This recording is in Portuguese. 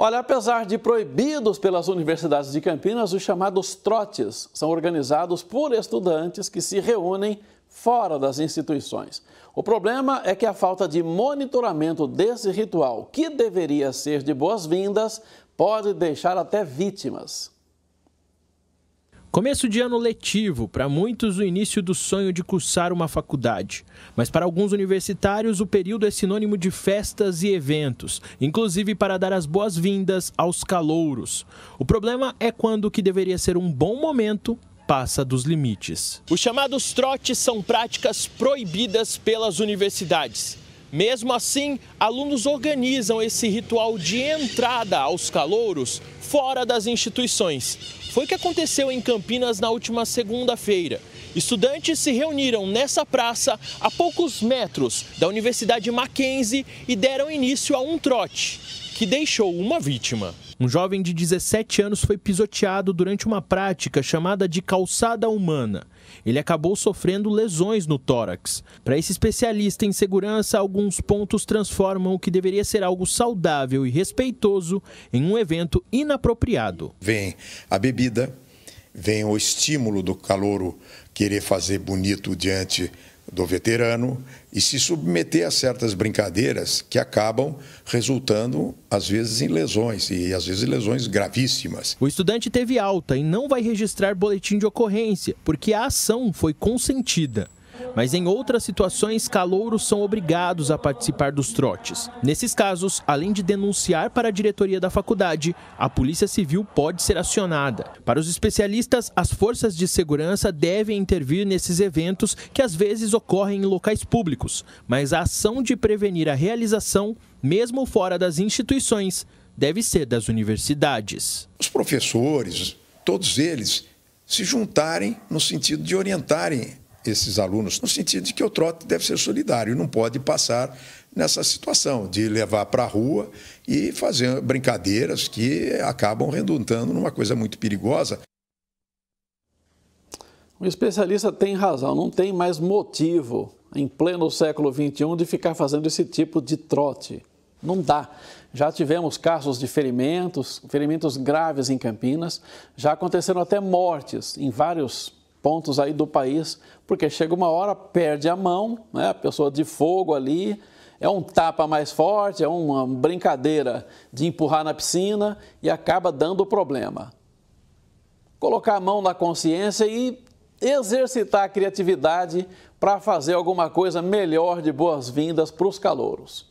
Olha, apesar de proibidos pelas universidades de Campinas, os chamados trotes são organizados por estudantes que se reúnem fora das instituições. O problema é que a falta de monitoramento desse ritual, que deveria ser de boas-vindas, pode deixar até vítimas. Começo de ano letivo, para muitos o início do sonho de cursar uma faculdade. Mas para alguns universitários, o período é sinônimo de festas e eventos, inclusive para dar as boas-vindas aos calouros. O problema é quando o que deveria ser um bom momento passa dos limites. Os chamados trotes são práticas proibidas pelas universidades mesmo assim, alunos organizam esse ritual de entrada aos calouros fora das instituições. Foi o que aconteceu em Campinas na última segunda-feira. Estudantes se reuniram nessa praça, a poucos metros da Universidade Mackenzie, e deram início a um trote que deixou uma vítima. Um jovem de 17 anos foi pisoteado durante uma prática chamada de calçada humana. Ele acabou sofrendo lesões no tórax. Para esse especialista em segurança, alguns pontos transformam o que deveria ser algo saudável e respeitoso em um evento inapropriado. Vem a bebida, vem o estímulo do calouro querer fazer bonito diante do veterano e se submeter a certas brincadeiras que acabam resultando, às vezes, em lesões, e às vezes lesões gravíssimas. O estudante teve alta e não vai registrar boletim de ocorrência, porque a ação foi consentida mas em outras situações, calouros são obrigados a participar dos trotes. Nesses casos, além de denunciar para a diretoria da faculdade, a Polícia Civil pode ser acionada. Para os especialistas, as forças de segurança devem intervir nesses eventos que às vezes ocorrem em locais públicos, mas a ação de prevenir a realização, mesmo fora das instituições, deve ser das universidades. Os professores, todos eles, se juntarem no sentido de orientarem esses alunos, no sentido de que o trote deve ser solidário, não pode passar nessa situação de levar para a rua e fazer brincadeiras que acabam redundando numa coisa muito perigosa. O especialista tem razão, não tem mais motivo, em pleno século XXI, de ficar fazendo esse tipo de trote. Não dá. Já tivemos casos de ferimentos, ferimentos graves em Campinas, já aconteceram até mortes em vários pontos aí do país, porque chega uma hora, perde a mão, né? a pessoa de fogo ali, é um tapa mais forte, é uma brincadeira de empurrar na piscina e acaba dando problema. Colocar a mão na consciência e exercitar a criatividade para fazer alguma coisa melhor de boas-vindas para os calouros.